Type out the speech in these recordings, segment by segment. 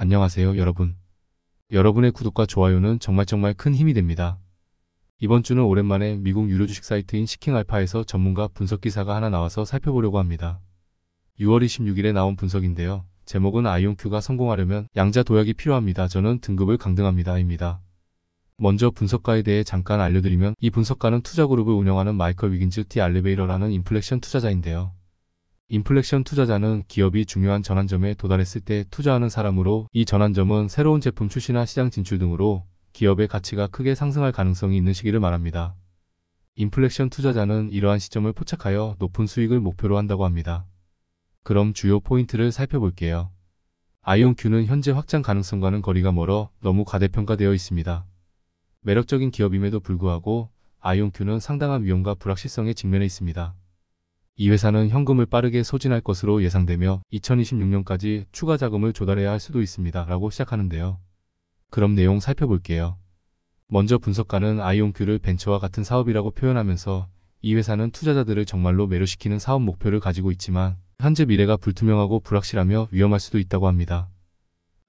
안녕하세요 여러분. 여러분의 구독과 좋아요는 정말 정말 큰 힘이 됩니다. 이번 주는 오랜만에 미국 유료 주식 사이트인 시킹알파에서 전문가 분석 기사가 하나 나와서 살펴보려고 합니다. 6월 26일에 나온 분석인데요. 제목은 아이온큐가 성공하려면 양자 도약이 필요합니다. 저는 등급을 강등합니다. 입니다. 먼저 분석가에 대해 잠깐 알려드리면 이 분석가는 투자그룹을 운영하는 마이클 위긴즈 티 알레베이러라는 인플렉션 투자자인데요. 인플렉션 투자자는 기업이 중요한 전환점에 도달했을 때 투자하는 사람으로 이 전환점은 새로운 제품 출시나 시장 진출 등으로 기업의 가치가 크게 상승할 가능성이 있는 시기를 말합니다. 인플렉션 투자자는 이러한 시점을 포착하여 높은 수익을 목표로 한다고 합니다. 그럼 주요 포인트를 살펴볼게요. 아이온큐는 현재 확장 가능성과는 거리가 멀어 너무 과대평가되어 있습니다. 매력적인 기업임에도 불구하고 아이온큐는 상당한 위험과 불확실성에 직면해 있습니다. 이 회사는 현금을 빠르게 소진할 것으로 예상되며 2026년까지 추가 자금을 조달해야 할 수도 있습니다. 라고 시작하는데요. 그럼 내용 살펴볼게요. 먼저 분석가는 아이온큐를 벤처와 같은 사업이라고 표현하면서 이 회사는 투자자들을 정말로 매료시키는 사업 목표를 가지고 있지만 현재 미래가 불투명하고 불확실하며 위험할 수도 있다고 합니다.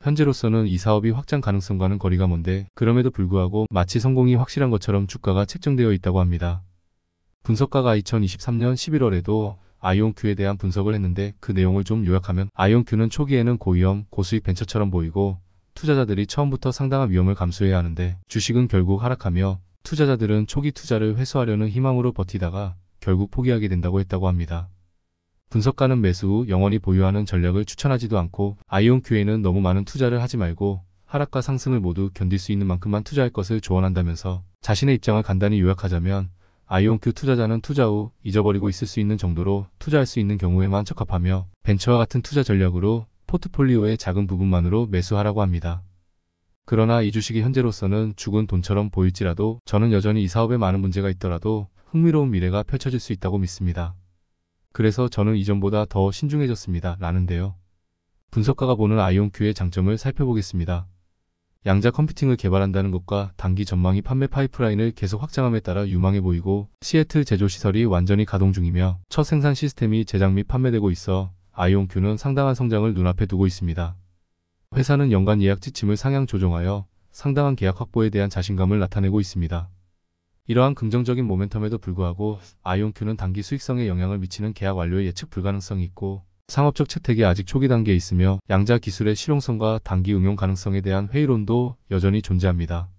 현재로서는 이 사업이 확장 가능성과는 거리가 먼데 그럼에도 불구하고 마치 성공이 확실한 것처럼 주가가 책정되어 있다고 합니다. 분석가가 2023년 11월에도 아이온큐에 대한 분석을 했는데 그 내용을 좀 요약하면 아이온큐는 초기에는 고위험, 고수익 벤처처럼 보이고 투자자들이 처음부터 상당한 위험을 감수해야 하는데 주식은 결국 하락하며 투자자들은 초기 투자를 회수하려는 희망으로 버티다가 결국 포기하게 된다고 했다고 합니다. 분석가는 매수 후 영원히 보유하는 전략을 추천하지도 않고 아이온큐에는 너무 많은 투자를 하지 말고 하락과 상승을 모두 견딜 수 있는 만큼만 투자할 것을 조언한다면서 자신의 입장을 간단히 요약하자면 아이온큐 투자자는 투자 후 잊어버리고 있을 수 있는 정도로 투자할 수 있는 경우에만 적합하며 벤처와 같은 투자 전략으로 포트폴리오의 작은 부분만으로 매수하라고 합니다. 그러나 이 주식이 현재로서는 죽은 돈처럼 보일지라도 저는 여전히 이 사업에 많은 문제가 있더라도 흥미로운 미래가 펼쳐질 수 있다고 믿습니다. 그래서 저는 이전보다 더 신중해졌습니다. 라는데요. 분석가가 보는 아이온큐의 장점을 살펴보겠습니다. 양자 컴퓨팅을 개발한다는 것과 단기 전망이 판매 파이프라인을 계속 확장함에 따라 유망해 보이고 시애틀 제조시설이 완전히 가동 중이며 첫 생산 시스템이 제작 및 판매되고 있어 아이온큐는 상당한 성장을 눈앞에 두고 있습니다. 회사는 연간 예약 지침을 상향 조정하여 상당한 계약 확보에 대한 자신감을 나타내고 있습니다. 이러한 긍정적인 모멘텀에도 불구하고 아이온큐는 단기 수익성에 영향을 미치는 계약 완료의 예측 불가능성이 있고 상업적 채택이 아직 초기 단계에 있으며 양자 기술의 실용성과 단기 응용 가능성에 대한 회의론도 여전히 존재합니다.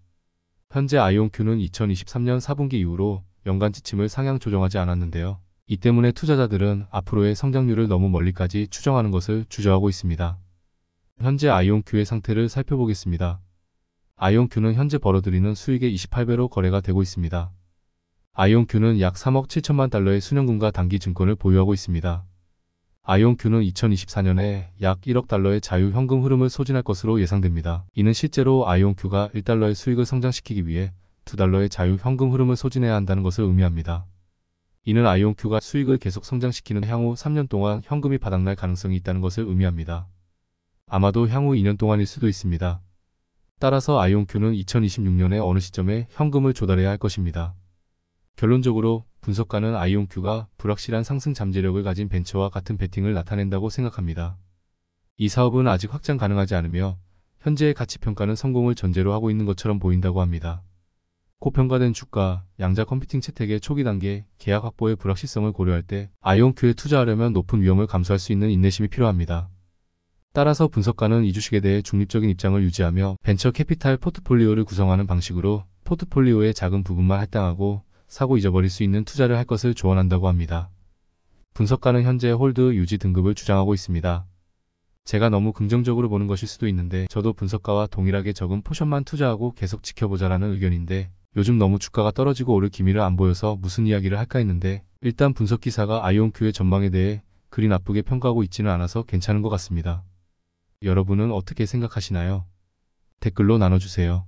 현재 아이온큐는 2023년 4분기 이후로 연간 지침을 상향 조정하지 않았는데요. 이 때문에 투자자들은 앞으로의 성장률을 너무 멀리까지 추정하는 것을 주저하고 있습니다. 현재 아이온큐의 상태를 살펴보겠습니다. 아이온큐는 현재 벌어들이는 수익의 28배로 거래가 되고 있습니다. 아이온큐는 약 3억 7천만 달러의 수년금과 단기 증권을 보유하고 있습니다. 아이온큐는 2024년에 약 1억 달러의 자유 현금 흐름을 소진할 것으로 예상됩니다. 이는 실제로 아이온큐가 1달러의 수익을 성장시키기 위해 2달러의 자유 현금 흐름을 소진해야 한다는 것을 의미합니다. 이는 아이온큐가 수익을 계속 성장시키는 향후 3년 동안 현금이 바닥날 가능성이 있다는 것을 의미합니다. 아마도 향후 2년 동안일 수도 있습니다. 따라서 아이온큐는 2026년에 어느 시점에 현금을 조달해야 할 것입니다. 결론적으로 분석가는 아이온큐가 불확실한 상승 잠재력을 가진 벤처와 같은 베팅을 나타낸다고 생각합니다. 이 사업은 아직 확장 가능하지 않으며 현재의 가치평가는 성공을 전제로 하고 있는 것처럼 보인다고 합니다. 고평가된 주가, 양자 컴퓨팅 채택의 초기 단계, 계약 확보의 불확실성을 고려할 때 아이온큐에 투자하려면 높은 위험을 감수할 수 있는 인내심이 필요합니다. 따라서 분석가는 이 주식에 대해 중립적인 입장을 유지하며 벤처 캐피탈 포트폴리오를 구성하는 방식으로 포트폴리오의 작은 부분만 할당하고 사고 잊어버릴 수 있는 투자를 할 것을 조언한다고 합니다. 분석가는 현재 홀드 유지 등급을 주장하고 있습니다. 제가 너무 긍정적으로 보는 것일 수도 있는데 저도 분석가와 동일하게 적은 포션만 투자하고 계속 지켜보자라는 의견인데 요즘 너무 주가가 떨어지고 오를 기미를 안 보여서 무슨 이야기를 할까 했는데 일단 분석 기사가 아이온큐의 전망에 대해 그리 나쁘게 평가하고 있지는 않아서 괜찮은 것 같습니다. 여러분은 어떻게 생각하시나요? 댓글로 나눠주세요.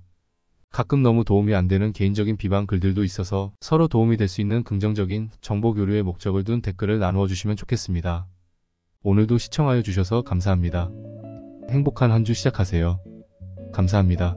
가끔 너무 도움이 안 되는 개인적인 비방 글들도 있어서 서로 도움이 될 수 있는 긍정적인 정보 교류의 목적을 둔 댓글을 나누어 주시면 좋겠습니다. 오늘도 시청하여 주셔서 감사합니다. 행복한 한 주 시작하세요. 감사합니다.